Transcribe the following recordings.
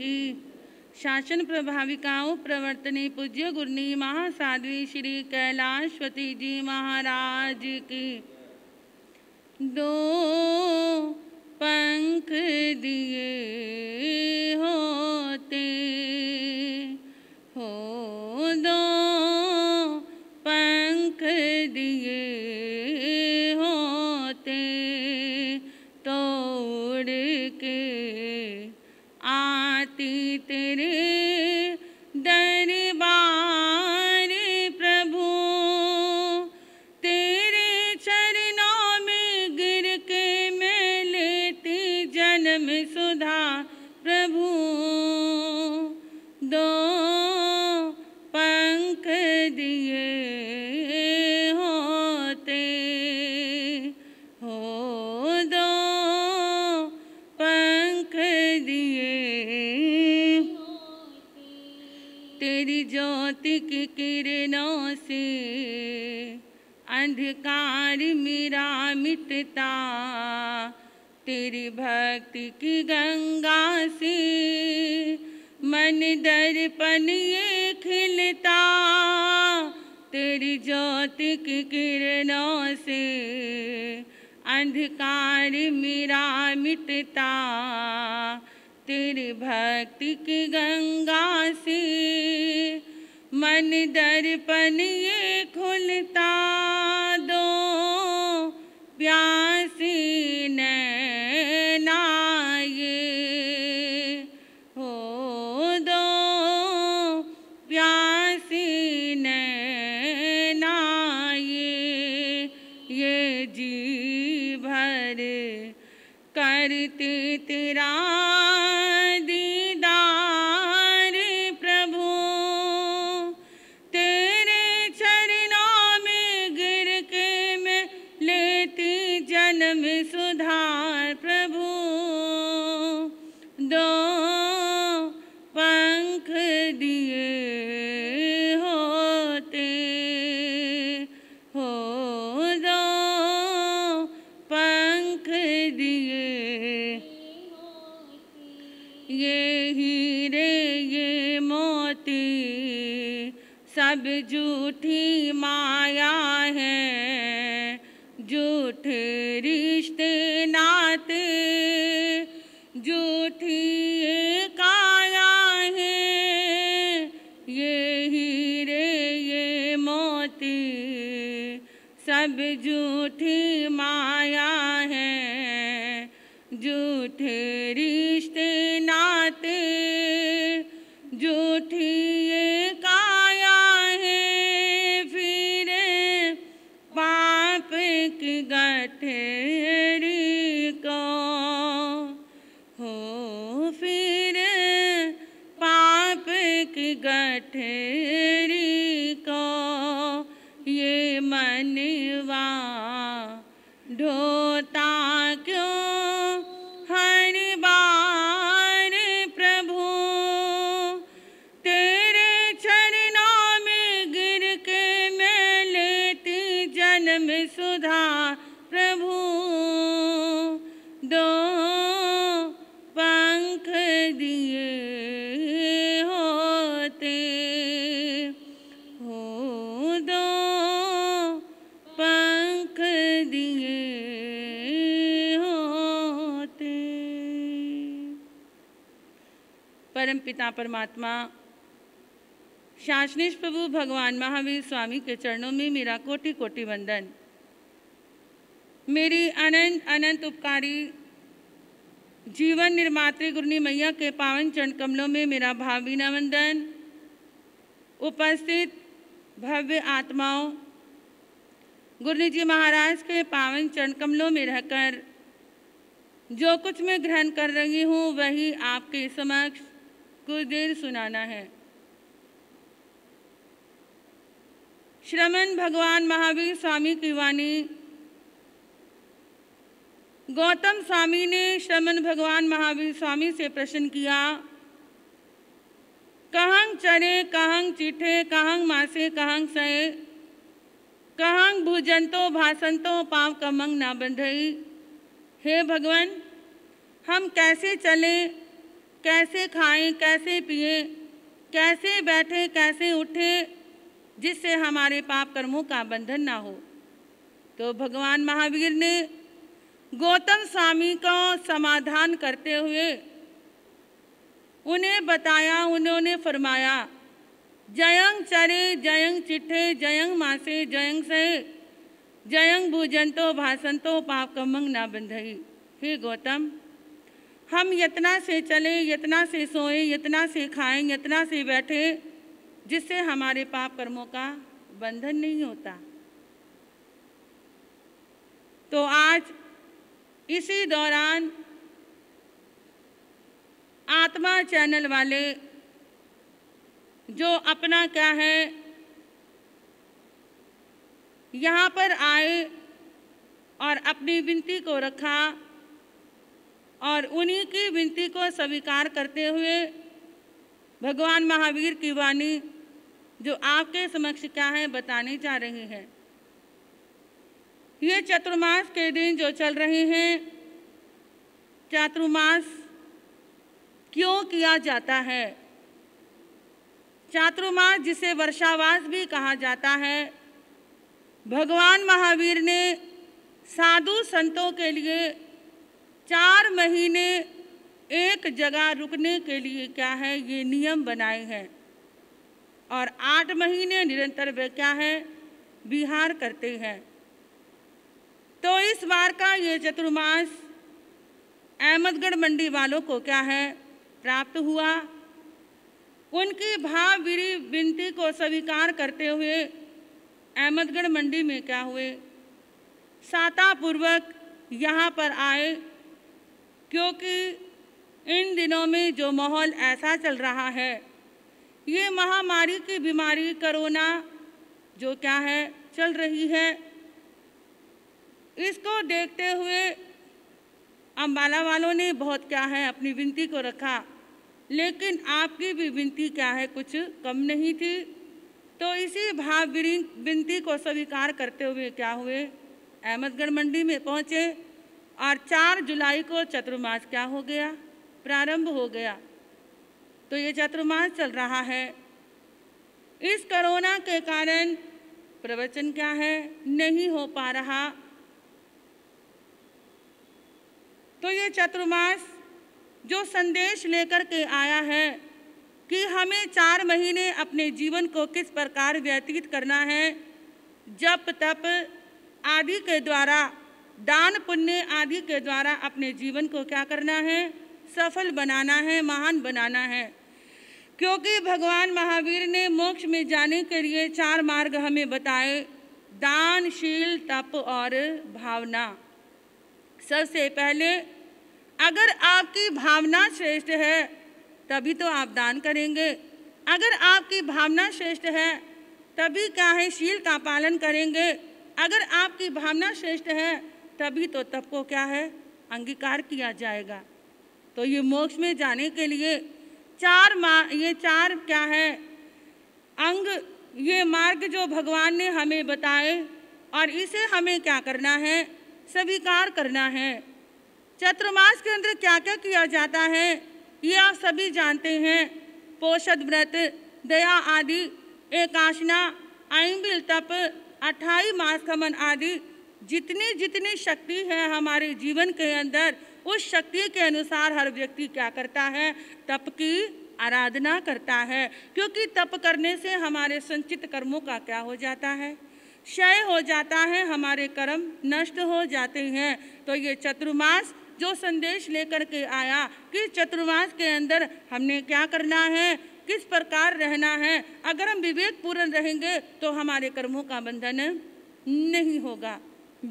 की शासन प्रभाविकाओं प्रवर्तनी पूज्य गुरनी महासाध्वी श्री कैलाशवती जी महाराज की दो पंख दिए होते ज्योति की किरणों से अंधकार मेरा मिटता तेरी भक्ति की गंगा से मन दर्पण ये खिलता तेरी ज्योति की किरणों से अंधकार मेरा मिटता तेरी भक्ति की गंगा से मन दर्पण ये खुलता दो प्यासी नाये हो दो प्यासी नाये ये जी भर करते तेरा सब झूठी माया है झूठे रिश्ते नाते दिए होते हो दो पंख दिए होते परम पिता परमात्मा शासनिश प्रभु भगवान महावीर स्वामी के चरणों में मेरा कोटि कोटि वंदन मेरी अनंत अनंत उपकारी जीवन निर्मात्री गुरुनी मैया के पावन चरण कमलों में मेरा भावी वंदन उपस्थित भव्य आत्माओं गुरुनी जी महाराज के पावन चरण कमलों में रहकर जो कुछ मैं ग्रहण कर रही हूँ वही आपके समक्ष कुछ देर सुनाना है श्रमण भगवान महावीर स्वामी की वाणी गौतम स्वामी ने श्रमण भगवान महावीर स्वामी से प्रश्न किया कहंग चरे कहंग चिठे कहंग मासे कहंग सहे कहंग भुजंतो भाषंतो पाव कमंग ना बंधई हे भगवान हम कैसे चलें कैसे खाएं कैसे पिए कैसे बैठे कैसे उठें जिससे हमारे पाप कर्मों का बंधन ना हो तो भगवान महावीर ने गौतम स्वामी का समाधान करते हुए उन्हें बताया उन्होंने फरमाया जयंग चरे जयंग चिट्ठे जयंग मासे जयंग से जयंग भूजंतो भाषंतो पाप कमंग ना बंधई हे गौतम हम यतना से चले यतना से सोए यतना से खाएं यतना से बैठे जिससे हमारे पाप कर्मों का बंधन नहीं होता तो आज इसी दौरान आत्मा चैनल वाले जो अपना क्या है यहाँ पर आए और अपनी विनती को रखा और उन्हीं की विनती को स्वीकार करते हुए भगवान महावीर की वाणी जो आपके समक्ष क्या है बताने जा रही है ये चतुर्मास के दिन जो चल रहे हैं चातुर्मास क्यों किया जाता है चातुर्मास जिसे वर्षावास भी कहा जाता है भगवान महावीर ने साधु संतों के लिए चार महीने एक जगह रुकने के लिए क्या है ये नियम बनाए हैं और आठ महीने निरंतर वे क्या है विहार करते हैं तो इस बार का ये चतुर्मास अहमदगढ़ मंडी वालों को क्या है प्राप्त हुआ उनकी विरी विनती को स्वीकार करते हुए अहमदगढ़ मंडी में क्या हुए सातापूर्वक यहाँ पर आए क्योंकि इन दिनों में जो माहौल ऐसा चल रहा है ये महामारी की बीमारी कोरोना जो क्या है चल रही है इसको देखते हुए अम्बाला वालों ने बहुत क्या है अपनी विनती को रखा लेकिन आपकी भी विनती क्या है कुछ कम नहीं थी तो इसी भाव विनती को स्वीकार करते हुए क्या हुए अहमदगढ़ मंडी में पहुँचे और 4 जुलाई को चतुर्मास क्या हो गया प्रारंभ हो गया तो ये चतुर्मास चल रहा है इस कोरोना के कारण प्रवचन क्या है नहीं हो पा रहा तो ये चतुर्मास जो संदेश लेकर के आया है कि हमें चार महीने अपने जीवन को किस प्रकार व्यतीत करना है जप तप आदि के द्वारा दान पुण्य आदि के द्वारा अपने जीवन को क्या करना है सफल बनाना है महान बनाना है क्योंकि भगवान महावीर ने मोक्ष में जाने के लिए चार मार्ग हमें बताए दान शील तप और भावना सबसे पहले अगर आपकी भावना श्रेष्ठ है तभी तो आप दान करेंगे अगर आपकी भावना श्रेष्ठ है तभी क्या है शील का पालन करेंगे अगर आपकी भावना श्रेष्ठ है तभी तो तब को क्या है अंगीकार किया जाएगा तो ये मोक्ष में जाने के लिए चार मा ये चार क्या है अंग ये मार्ग जो भगवान ने हमें बताए और इसे हमें क्या करना है स्वीकार करना है चतुर्मास के अंदर क्या क्या किया जाता है ये आप सभी जानते हैं पोषद व्रत दया आदि एकाशना आइम्बिल तप अट्ठाई मास खमन आदि जितनी जितनी शक्ति है हमारे जीवन के अंदर उस शक्ति के अनुसार हर व्यक्ति क्या करता है तप की आराधना करता है क्योंकि तप करने से हमारे संचित कर्मों का क्या हो जाता है क्षय हो जाता है हमारे कर्म नष्ट हो जाते हैं तो ये चतुर्मास जो संदेश लेकर के आया कि चतुर्मास के अंदर हमने क्या करना है किस प्रकार रहना है अगर हम विवेक पूर्ण रहेंगे तो हमारे कर्मों का बंधन नहीं होगा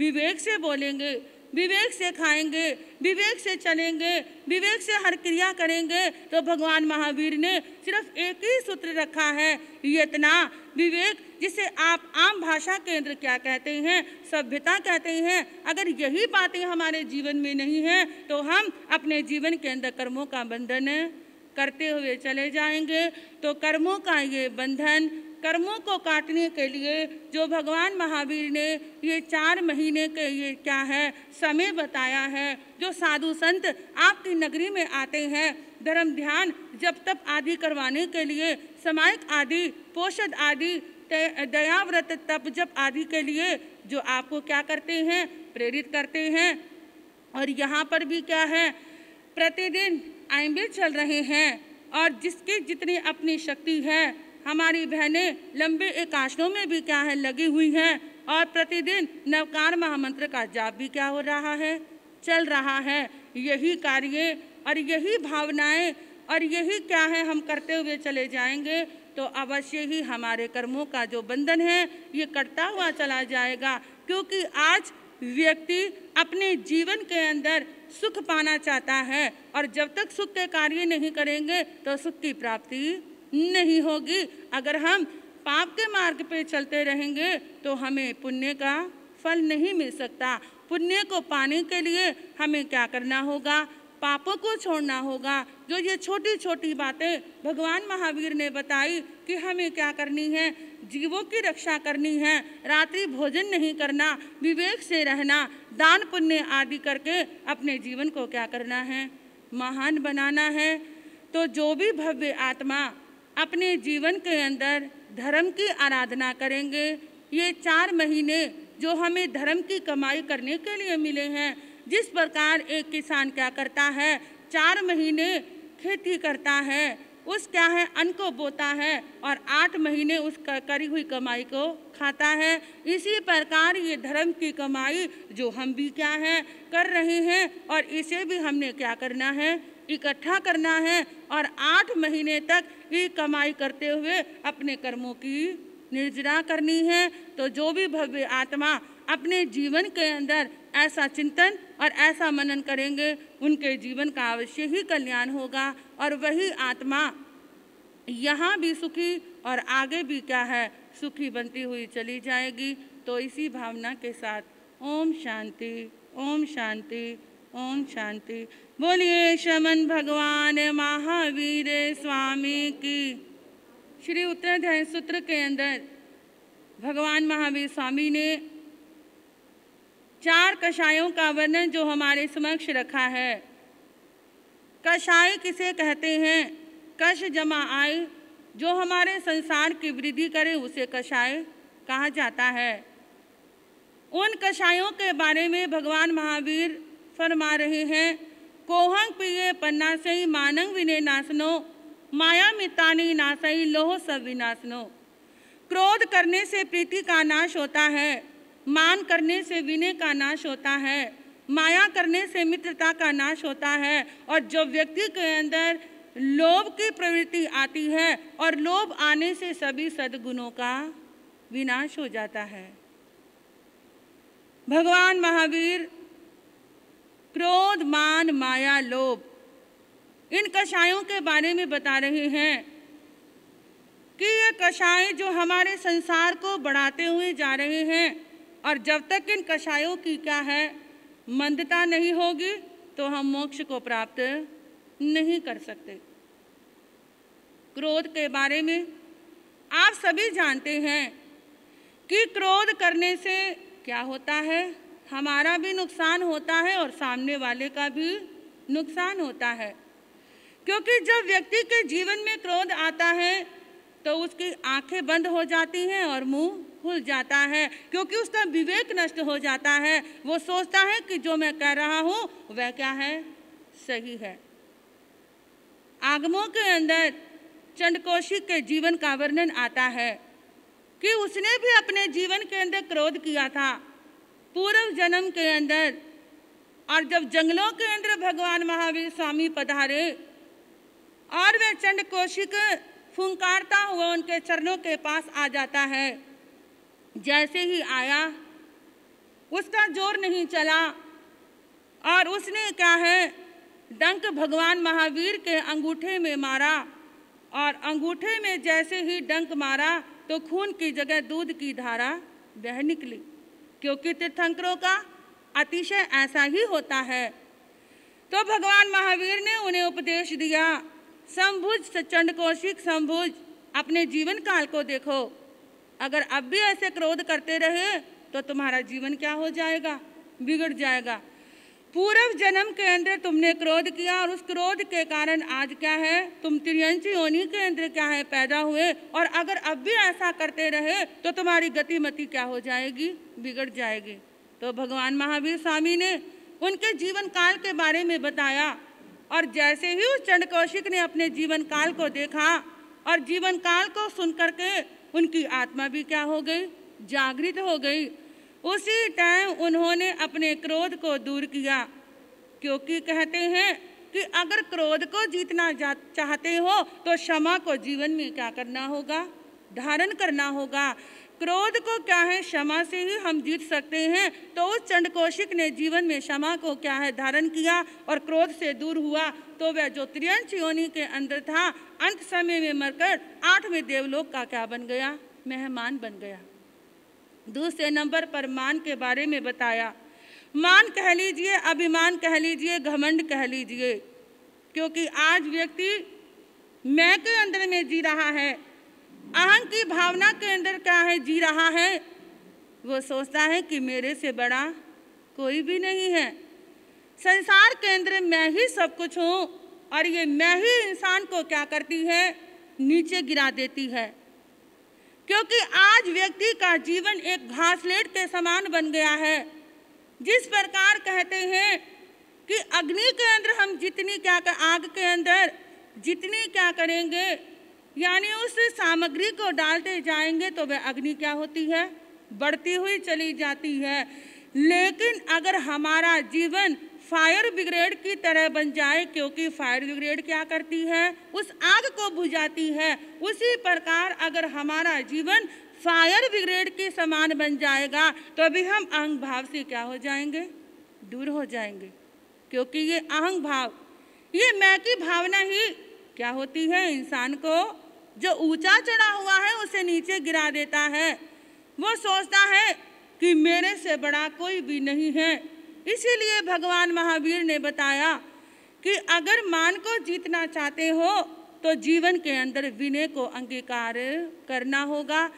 विवेक से बोलेंगे विवेक से खाएंगे विवेक से चलेंगे विवेक से हर क्रिया करेंगे तो भगवान महावीर ने सिर्फ एक ही सूत्र रखा है यतना विवेक जिसे आप आम भाषा केंद्र क्या कहते हैं सभ्यता कहते हैं अगर यही बातें हमारे जीवन में नहीं हैं तो हम अपने जीवन के अंदर कर्मों का बंधन करते हुए चले जाएंगे तो कर्मों का ये बंधन कर्मों को काटने के लिए जो भगवान महावीर ने ये चार महीने के ये क्या है समय बताया है जो साधु संत आपकी नगरी में आते हैं धर्म ध्यान जब तप आदि करवाने के लिए समायक आदि पोषद आदि दयाव्रत तप जप आदि के लिए जो आपको क्या करते हैं प्रेरित करते हैं और यहाँ पर भी क्या है प्रतिदिन आइम्बिल चल रहे हैं और जिसकी जितनी अपनी शक्ति है हमारी बहनें लंबे एकाशनों में भी क्या है लगी हुई हैं और प्रतिदिन नवकार महामंत्र का जाप भी क्या हो रहा है चल रहा है यही कार्य और यही भावनाएं और यही क्या है हम करते हुए चले जाएंगे तो अवश्य ही हमारे कर्मों का जो बंधन है ये कटता हुआ चला जाएगा क्योंकि आज व्यक्ति अपने जीवन के अंदर सुख पाना चाहता है और जब तक सुख के कार्य नहीं करेंगे तो सुख की प्राप्ति नहीं होगी अगर हम पाप के मार्ग पे चलते रहेंगे तो हमें पुण्य का फल नहीं मिल सकता पुण्य को पाने के लिए हमें क्या करना होगा पापों को छोड़ना होगा जो ये छोटी छोटी बातें भगवान महावीर ने बताई कि हमें क्या करनी है जीवों की रक्षा करनी है रात्रि भोजन नहीं करना विवेक से रहना दान पुण्य आदि करके अपने जीवन को क्या करना है महान बनाना है तो जो भी भव्य आत्मा अपने जीवन के अंदर धर्म की आराधना करेंगे ये चार महीने जो हमें धर्म की कमाई करने के लिए मिले हैं जिस प्रकार एक किसान क्या करता है चार महीने खेती करता है उस क्या है अन्न को बोता है और आठ महीने उस करी हुई कमाई को खाता है इसी प्रकार ये धर्म की कमाई जो हम भी क्या है कर रहे हैं और इसे भी हमने क्या करना है इकट्ठा करना है और आठ महीने तक की कमाई करते हुए अपने कर्मों की निर्जरा करनी है तो जो भी भव्य आत्मा अपने जीवन के अंदर ऐसा चिंतन और ऐसा मनन करेंगे उनके जीवन का अवश्य ही कल्याण होगा और वही आत्मा यहाँ भी सुखी और आगे भी क्या है सुखी बनती हुई चली जाएगी तो इसी भावना के साथ ओम शांति ओम शांति ओम शांति बोलिए शमन भगवान महावीर स्वामी की श्री उत्तराध्याय सूत्र के अंदर भगवान महावीर स्वामी ने चार कषायों का वर्णन जो हमारे समक्ष रखा है कषाय किसे कहते हैं कश जमा आय जो हमारे संसार की वृद्धि करे उसे कषाय कहा जाता है उन कषायों के बारे में भगवान महावीर फरमा रहे हैं कोहंग पिये सही मानंग विने नासनो माया मितानी नासई लोह सब विनाशनो क्रोध करने से प्रीति का नाश होता है मान करने से विनय का नाश होता है माया करने से मित्रता का नाश होता है और जो व्यक्ति के अंदर लोभ की प्रवृत्ति आती है और लोभ आने से सभी सद्गुणों का विनाश हो जाता है भगवान महावीर क्रोध मान माया लोभ इन कषायों के बारे में बता रहे हैं कि ये कषाय जो हमारे संसार को बढ़ाते हुए जा रहे हैं और जब तक इन कषायों की क्या है मंदता नहीं होगी तो हम मोक्ष को प्राप्त नहीं कर सकते क्रोध के बारे में आप सभी जानते हैं कि क्रोध करने से क्या होता है हमारा भी नुकसान होता है और सामने वाले का भी नुकसान होता है क्योंकि जब व्यक्ति के जीवन में क्रोध आता है तो उसकी आंखें बंद हो जाती हैं और मुंह खुल जाता है क्योंकि उसका विवेक नष्ट हो जाता है वो सोचता है कि जो मैं कह रहा हूँ वह क्या है सही है आगमों के अंदर चंडकोशी के जीवन का वर्णन आता है कि उसने भी अपने जीवन के अंदर क्रोध किया था पूर्व जन्म के अंदर और जब जंगलों के अंदर भगवान महावीर स्वामी पधारे और वे चंड कोशिक फुंकारता हुआ उनके चरणों के पास आ जाता है जैसे ही आया उसका जोर नहीं चला और उसने क्या है डंक भगवान महावीर के अंगूठे में मारा और अंगूठे में जैसे ही डंक मारा तो खून की जगह दूध की धारा बह निकली क्योंकि तीर्थंकरों का अतिशय ऐसा ही होता है तो भगवान महावीर ने उन्हें उपदेश दिया संभुज सचंड कौशिक संभुज अपने जीवन काल को देखो अगर अब भी ऐसे क्रोध करते रहे तो तुम्हारा जीवन क्या हो जाएगा बिगड़ जाएगा पूर्व जन्म के अंदर तुमने क्रोध किया और उस क्रोध के कारण आज क्या है तुम त्रियंची योनि के अंदर क्या है पैदा हुए और अगर अब भी ऐसा करते रहे तो तुम्हारी गतिमति क्या हो जाएगी बिगड़ जाएगी तो भगवान महावीर स्वामी ने उनके जीवन काल के बारे में बताया और जैसे ही उस चंड कौशिक ने अपने जीवन काल को देखा और जीवन काल को सुन करके उनकी आत्मा भी क्या हो गई जागृत हो गई उसी टाइम उन्होंने अपने क्रोध को दूर किया क्योंकि कहते हैं कि अगर क्रोध को जीतना चाहते हो तो क्षमा को जीवन में क्या करना होगा धारण करना होगा क्रोध को क्या है क्षमा से ही हम जीत सकते हैं तो उस चंड कौशिक ने जीवन में क्षमा को क्या है धारण किया और क्रोध से दूर हुआ तो वह जो त्रियंश योनि के अंदर था अंत समय में मरकर आठवें देवलोक का क्या बन गया मेहमान बन गया दूसरे नंबर पर मान के बारे में बताया मान कह लीजिए अभिमान कह लीजिए घमंड कह लीजिए क्योंकि आज व्यक्ति मैं के अंदर में जी रहा है अहम की भावना के अंदर क्या है जी रहा है वो सोचता है कि मेरे से बड़ा कोई भी नहीं है संसार के अंदर मैं ही सब कुछ हूँ और ये मैं ही इंसान को क्या करती है नीचे गिरा देती है क्योंकि आज व्यक्ति का जीवन एक घासलेट के समान बन गया है जिस प्रकार कहते हैं कि अग्नि के अंदर हम जितनी क्या कर आग के अंदर जितनी क्या करेंगे यानी उस सामग्री को डालते जाएंगे तो वह अग्नि क्या होती है बढ़ती हुई चली जाती है लेकिन अगर हमारा जीवन फायर ब्रिगेड की तरह बन जाए क्योंकि फायर ब्रिगेड क्या करती है उस आग को बुझाती है उसी प्रकार अगर हमारा जीवन फायर ब्रिगेड के समान बन जाएगा तो भी हम अहंग भाव से क्या हो जाएंगे दूर हो जाएंगे क्योंकि ये अहंग भाव ये मैं की भावना ही क्या होती है इंसान को जो ऊंचा चढ़ा हुआ है उसे नीचे गिरा देता है वो सोचता है कि मेरे से बड़ा कोई भी नहीं है इसीलिए भगवान महावीर ने बताया कि अगर मान को जीतना चाहते हो तो जीवन के अंदर विनय को अंगीकार करना होगा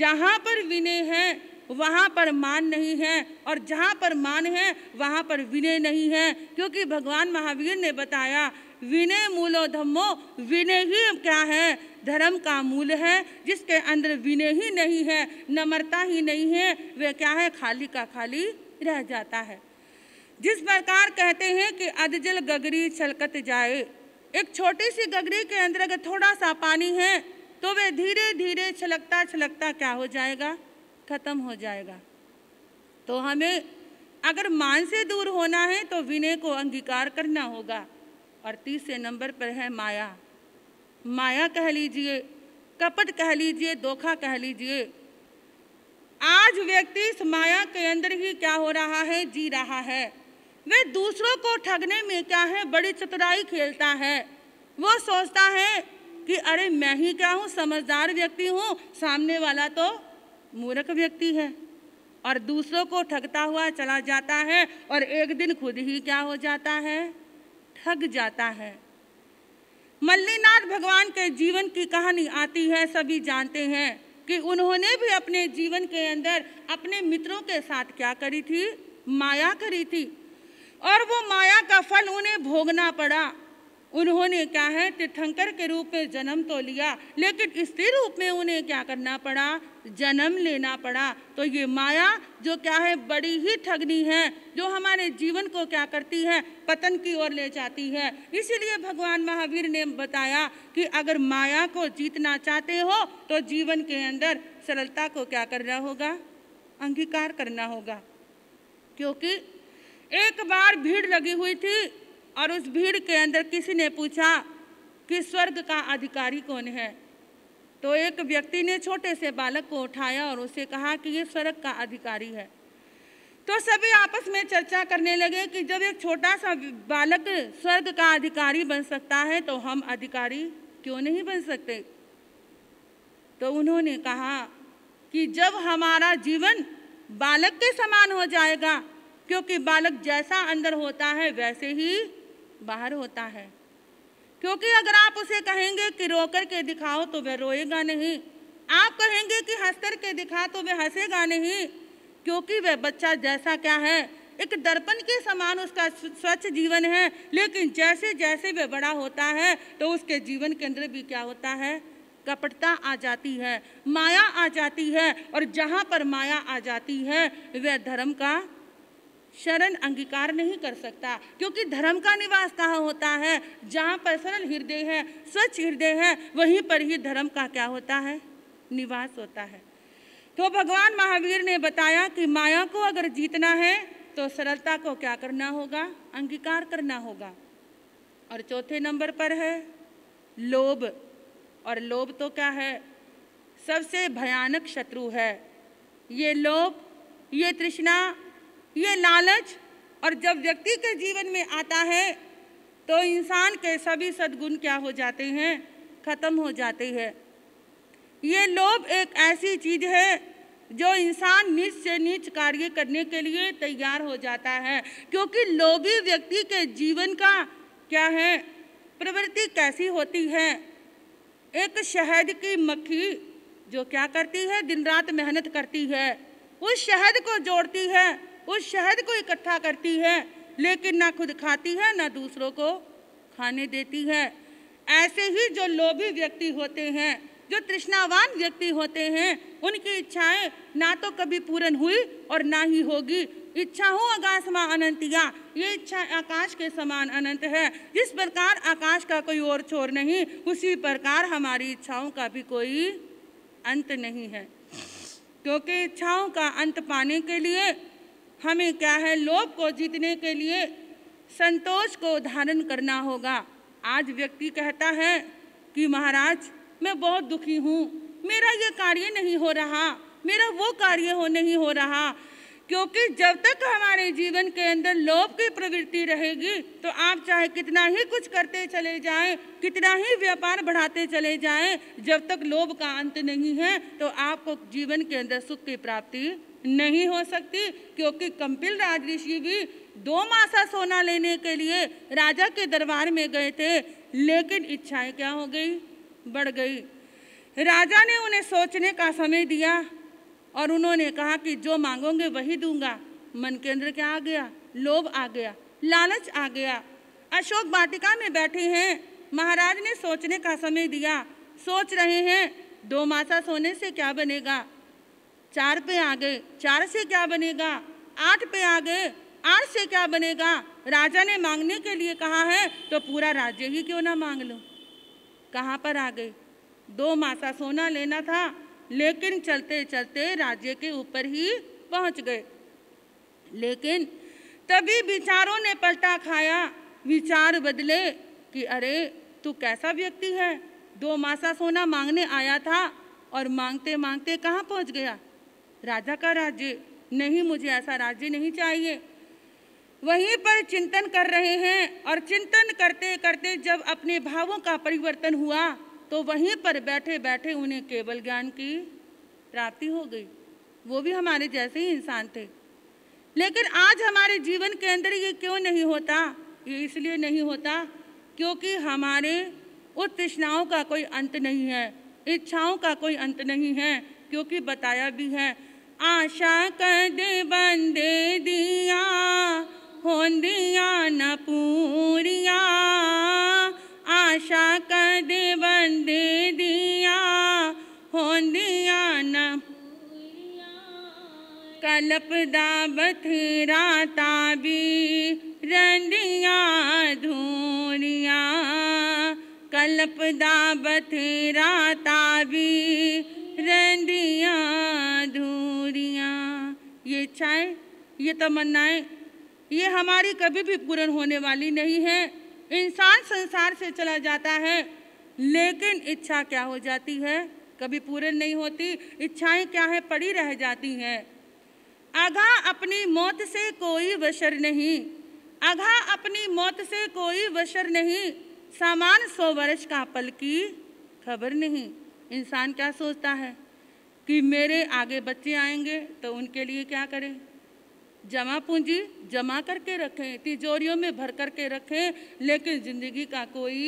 जहाँ पर विनय है वहाँ पर मान नहीं है और जहाँ पर मान है वहाँ पर विनय नहीं है क्योंकि भगवान महावीर ने बताया विनय मूलो धम्मो विनय ही क्या है धर्म का मूल है जिसके अंदर विनय ही नहीं है नम्रता ही नहीं है वह क्या है खाली का खाली रह जाता है जिस प्रकार कहते हैं कि अधजल गगरी छलकत जाए एक छोटी सी गगरी के अंदर अगर थोड़ा सा पानी है तो वह धीरे धीरे छलकता छलकता क्या हो जाएगा खत्म हो जाएगा तो हमें अगर मान से दूर होना है तो विनय को अंगीकार करना होगा और तीसरे नंबर पर है माया माया कह लीजिए कपट कह लीजिए धोखा कह लीजिए आज व्यक्ति इस माया के अंदर ही क्या हो रहा है जी रहा है वे दूसरों को ठगने में क्या है बड़ी चतुराई खेलता है वो सोचता है कि अरे मैं ही क्या हूँ समझदार व्यक्ति हूँ सामने वाला तो मूर्ख व्यक्ति है और दूसरों को ठगता हुआ चला जाता है और एक दिन खुद ही क्या हो जाता है ठग जाता है मल्लीनाथ भगवान के जीवन की कहानी आती है सभी जानते हैं कि उन्होंने भी अपने जीवन के अंदर अपने मित्रों के साथ क्या करी थी माया करी थी और वो माया का फल उन्हें भोगना पड़ा उन्होंने क्या है तीर्थंकर के रूप में जन्म तो लिया लेकिन स्त्री रूप में उन्हें क्या करना पड़ा जन्म लेना पड़ा तो ये माया जो क्या है बड़ी ही ठगनी है जो हमारे जीवन को क्या करती है पतन की ओर ले जाती है इसीलिए भगवान महावीर ने बताया कि अगर माया को जीतना चाहते हो तो जीवन के अंदर सरलता को क्या करना होगा अंगीकार करना होगा क्योंकि एक बार भीड़ लगी हुई थी और उस भीड़ के अंदर किसी ने पूछा कि स्वर्ग का अधिकारी कौन है तो एक व्यक्ति ने छोटे से बालक को उठाया और उसे कहा कि ये स्वर्ग का अधिकारी है तो सभी आपस में चर्चा करने लगे कि जब एक छोटा सा बालक स्वर्ग का अधिकारी बन सकता है तो हम अधिकारी क्यों नहीं बन सकते तो उन्होंने कहा कि जब हमारा जीवन बालक के समान हो जाएगा क्योंकि बालक जैसा अंदर होता है वैसे ही बाहर होता है क्योंकि अगर आप उसे कहेंगे कि रोकर के दिखाओ तो वह रोएगा नहीं आप कहेंगे कि हंस कर के दिखा तो वह हंसेगा नहीं क्योंकि वह बच्चा जैसा क्या है एक दर्पण के समान उसका स्वच्छ जीवन है लेकिन जैसे जैसे वह बड़ा होता है तो उसके जीवन के अंदर भी क्या होता है कपटता आ जाती है माया आ जाती है और जहाँ पर माया आ जाती है वह धर्म का शरण अंगीकार नहीं कर सकता क्योंकि धर्म का निवास कहाँ होता है जहाँ पर सरल हृदय है स्वच्छ हृदय है वहीं पर ही धर्म का क्या होता है निवास होता है तो भगवान महावीर ने बताया कि माया को अगर जीतना है तो सरलता को क्या करना होगा अंगीकार करना होगा और चौथे नंबर पर है लोभ और लोभ तो क्या है सबसे भयानक शत्रु है ये लोभ ये तृष्णा ये लालच और जब व्यक्ति के जीवन में आता है तो इंसान के सभी सद्गुण क्या हो जाते हैं ख़त्म हो जाते हैं ये लोभ एक ऐसी चीज़ है जो इंसान नीच से नीच कार्य करने के लिए तैयार हो जाता है क्योंकि लोभी व्यक्ति के जीवन का क्या है प्रवृत्ति कैसी होती है एक शहद की मक्खी जो क्या करती है दिन रात मेहनत करती है उस शहद को जोड़ती है उस शहद को इकट्ठा करती है लेकिन ना खुद खाती है ना दूसरों को खाने देती है ऐसे ही जो लोभी व्यक्ति होते हैं जो तृष्णावान व्यक्ति होते हैं उनकी इच्छाएं ना तो कभी पूर्ण हुई और ना ही होगी इच्छा हो आकाश माँ अनंतिया ये इच्छा आकाश के समान अनंत है जिस प्रकार आकाश का कोई और छोर नहीं उसी प्रकार हमारी इच्छाओं का भी कोई अंत नहीं है क्योंकि इच्छाओं का अंत पाने के लिए हमें क्या है लोभ को जीतने के लिए संतोष को धारण करना होगा आज व्यक्ति कहता है कि महाराज मैं बहुत दुखी हूँ मेरा ये कार्य नहीं हो रहा मेरा वो कार्य हो नहीं हो रहा क्योंकि जब तक हमारे जीवन के अंदर लोभ की प्रवृत्ति रहेगी तो आप चाहे कितना ही कुछ करते चले जाएं, कितना ही व्यापार बढ़ाते चले जाएं, जब तक लोभ का अंत नहीं है तो आपको जीवन के अंदर सुख की प्राप्ति नहीं हो सकती क्योंकि कंपिल राज ऋषि भी दो मासा सोना लेने के लिए राजा के दरबार में गए थे लेकिन इच्छाएं क्या हो गई बढ़ गई राजा ने उन्हें सोचने का समय दिया और उन्होंने कहा कि जो मांगोगे वही दूंगा मन केंद्र क्या आ गया लोभ आ गया लालच आ गया अशोक वाटिका में बैठे हैं महाराज ने सोचने का समय दिया सोच रहे हैं दो मासा सोने से क्या बनेगा चार पे आ गए चार से क्या बनेगा आठ पे आ गए आठ से क्या बनेगा राजा ने मांगने के लिए कहा है तो पूरा राज्य ही क्यों ना मांग लो कहाँ पर आ गए दो मासा सोना लेना था लेकिन चलते चलते राज्य के ऊपर ही पहुँच गए लेकिन तभी विचारों ने पलटा खाया विचार बदले कि अरे तू कैसा व्यक्ति है दो मासा सोना मांगने आया था और मांगते मांगते कहाँ पहुँच गया राजा का राज्य नहीं मुझे ऐसा राज्य नहीं चाहिए वहीं पर चिंतन कर रहे हैं और चिंतन करते करते जब अपने भावों का परिवर्तन हुआ तो वहीं पर बैठे बैठे उन्हें केवल ज्ञान की प्राप्ति हो गई वो भी हमारे जैसे ही इंसान थे लेकिन आज हमारे जीवन के अंदर ये क्यों नहीं होता ये इसलिए नहीं होता क्योंकि हमारे उस तृष्णाओं का कोई अंत नहीं है इच्छाओं का कोई अंत नहीं है क्योंकि बताया भी है आशा कद बंद दिया होंदिया न पूरिया आशा कद बंद दिया होंदिया न कलप दा बथेरा ताबी रंदिया धूरिया कलप दा बथेरा ताबी इच्छाएं, ये तमन्नाएं, ये हमारी कभी भी पूर्ण होने वाली नहीं है इंसान संसार से चला जाता है लेकिन इच्छा क्या हो जाती है कभी पूर्ण नहीं होती इच्छाएं क्या है पड़ी रह जाती हैं आघा अपनी मौत से कोई बशर नहीं आघा अपनी मौत से कोई बशर नहीं सामान सौ वर्ष का पल की खबर नहीं इंसान क्या सोचता है कि मेरे आगे बच्चे आएंगे तो उनके लिए क्या करें जमा पूंजी जमा करके रखें तिजोरियों में भर करके रखें लेकिन ज़िंदगी का कोई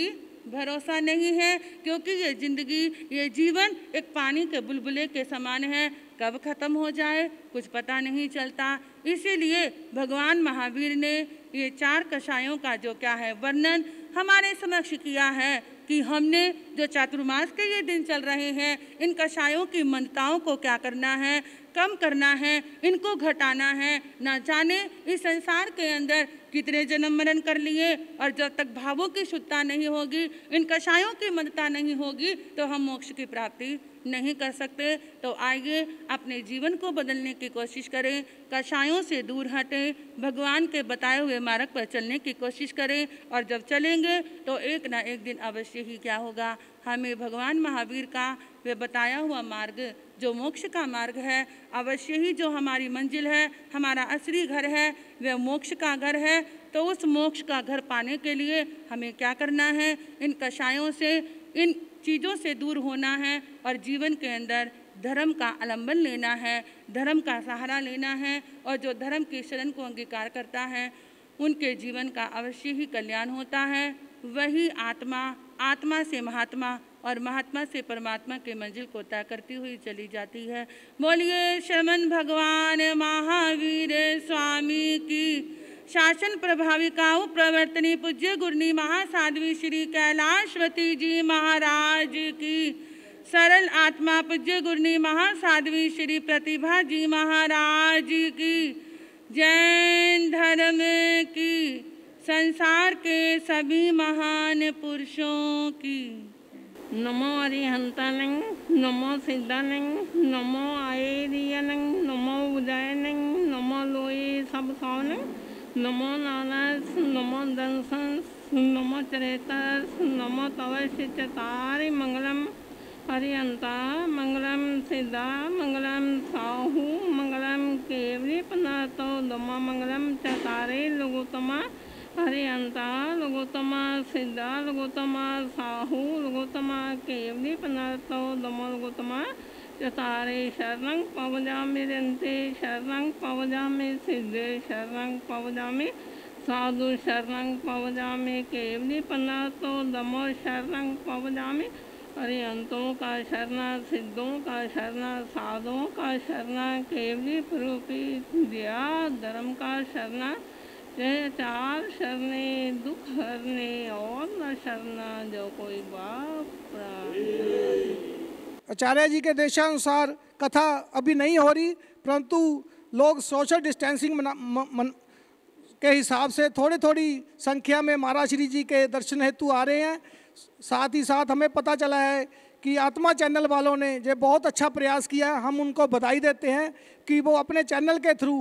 भरोसा नहीं है क्योंकि ये ज़िंदगी ये जीवन एक पानी के बुलबुले के समान है कब खत्म हो जाए कुछ पता नहीं चलता इसीलिए भगवान महावीर ने ये चार कषायों का जो क्या है वर्णन हमारे समक्ष किया है कि हमने जो चातुर्मास के ये दिन चल रहे हैं इन कषायों की मंदताओं को क्या करना है कम करना है इनको घटाना है ना जाने इस संसार के अंदर कितने जन्म मरण कर लिए और जब तक भावों की शुद्धता नहीं होगी इन कषायों की मंदता नहीं होगी तो हम मोक्ष की प्राप्ति नहीं कर सकते तो आइए अपने जीवन को बदलने की कोशिश करें कषायों से दूर हटें भगवान के बताए हुए मार्ग पर चलने की कोशिश करें और जब चलेंगे तो एक ना एक दिन अवश्य ही क्या होगा हमें भगवान महावीर का वे बताया हुआ मार्ग जो मोक्ष का मार्ग है अवश्य ही जो हमारी मंजिल है हमारा असली घर है वह मोक्ष का घर है तो उस मोक्ष का घर पाने के लिए हमें क्या करना है इन कषायों से इन चीज़ों से दूर होना है और जीवन के अंदर धर्म का आलम्बन लेना है धर्म का सहारा लेना है और जो धर्म के शरण को अंगीकार करता है उनके जीवन का अवश्य ही कल्याण होता है वही आत्मा आत्मा से महात्मा और महात्मा से परमात्मा के मंजिल को तय करती हुई चली जाती है बोलिए श्रमण भगवान महावीर स्वामी शासन प्रभाविकाऊ प्रवर्तनी पूज्य गुरनी महासाध्वी श्री कैलाशवती जी महाराज की सरल आत्मा पूज्य गुरनी महासाध्वी श्री प्रतिभा जी महाराज की जैन धर्म की संसार के सभी महान पुरुषों की नमो अरिहंतानंग नमो सिद्धानंग नमो आयरियनंग नमो उदयनंग नमो लोए सब सौनंग नमो नारायण नमो दंसन नमो चरेतस नमो तवशिचतारि मंगलम हरियंता मंगलम सिद्धा मंगलम साहु मङ्गलं केवलीपनातो दमा मंगलम चतारे लघुतमा हरियंता लघुतमा सिद्धा लघुतमा साहु लघुतमा केवलीपनातो दमो लघुतम चतारे शरण पवजा में रंते शरण पवजा में सिद्धे शरण पवजा में साधु शरण पवजा में केवली पन्ना तो दमो शरण पवजा में अरिहंतों का शरणा सिद्धों का शरणा साधुओं का शरणा केवली प्रूपी दिया धर्म का शरणा जय चार शरणे दुख हरने और न शरणा जो कोई बाप प्राण आचार्य जी के देशानुसार कथा अभी नहीं हो रही परंतु लोग सोशल डिस्टेंसिंग मना, म, मन, के हिसाब से थोड़ी थोड़ी संख्या में महाराज श्री जी के दर्शन हेतु आ रहे हैं साथ ही साथ हमें पता चला है कि आत्मा चैनल वालों ने जो बहुत अच्छा प्रयास किया हम उनको बधाई देते हैं कि वो अपने चैनल के थ्रू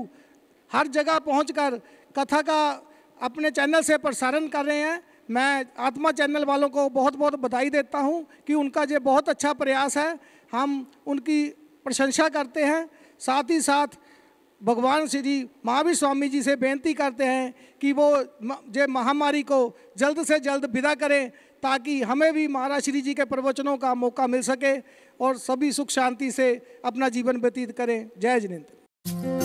हर जगह पहुंचकर कथा का अपने चैनल से प्रसारण कर रहे हैं मैं आत्मा चैनल वालों को बहुत बहुत बधाई देता हूं कि उनका ये बहुत अच्छा प्रयास है हम उनकी प्रशंसा करते हैं साथ ही साथ भगवान श्री महावीर स्वामी जी से बेनती करते हैं कि वो ये महामारी को जल्द से जल्द विदा करें ताकि हमें भी महाराज श्री जी के प्रवचनों का मौका मिल सके और सभी सुख शांति से अपना जीवन व्यतीत करें जय जिनेन्द्र